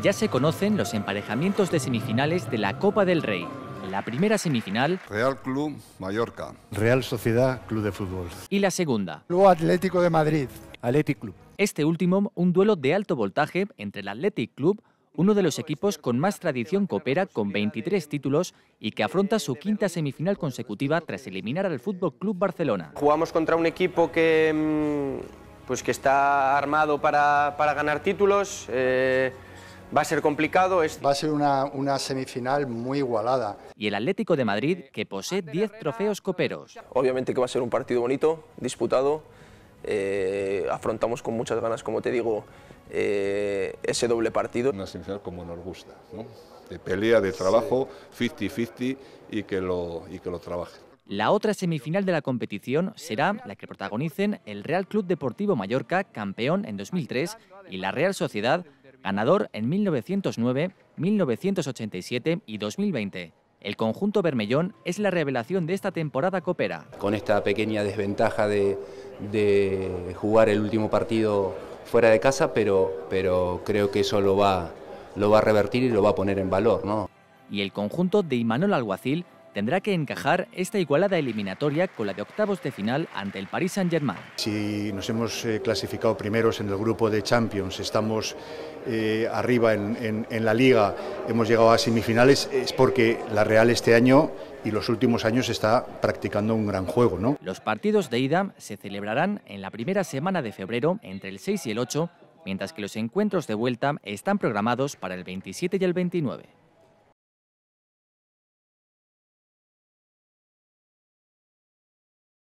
ya se conocen los emparejamientos de semifinales de la Copa del Rey. La primera semifinal. Real Club Mallorca. Real Sociedad Club de Fútbol. Y la segunda. Club Atlético de Madrid. Athletic Club. Este último, un duelo de alto voltaje entre el Athletic Club, uno de los equipos con más tradición coopera con 23 títulos y que afronta su quinta semifinal consecutiva tras eliminar al Fútbol Club Barcelona. Jugamos contra un equipo que, mm, pues que está armado para, ganar títulos. Eh, Va a ser complicado. Va a ser una, semifinal muy igualada. Y el Atlético de Madrid, que posee 10 trofeos coperos. Obviamente que va a ser un partido bonito, disputado. Eh, afrontamos con muchas ganas, como te digo, eh, ese doble partido. Una semifinal como nos gusta, ¿no? de pelea, de trabajo, 50-50 y, que lo, y que lo trabajen. La otra semifinal de la competición será la que protagonicen el Real Club Deportivo Mallorca, campeón en 2003, y la Real Sociedad, ganador en 1909, 1987 y 2020. El conjunto Bermellón es la revelación de esta temporada coopera. Con esta pequeña desventaja de, jugar el último partido fuera de casa, pero, pero creo que eso lo va, lo va a revertir y lo va a poner en valor. ¿no? Y el conjunto de Imanol Alguacil tendrá que encajar esta igualada eliminatoria con la de octavos de final ante el Paris Saint-Germain. Si nos hemos eh, clasificado primeros en el grupo de Champions, estamos eh, arriba en, la liga, hemos llegado a semifinales, es porque la Real este año y los últimos años está practicando un gran juego. ¿no? Los partidos de ida se celebrarán en la primera semana de febrero, entre el 6 y el 8, mientras que los encuentros de vuelta están programados para el 27 y el 29.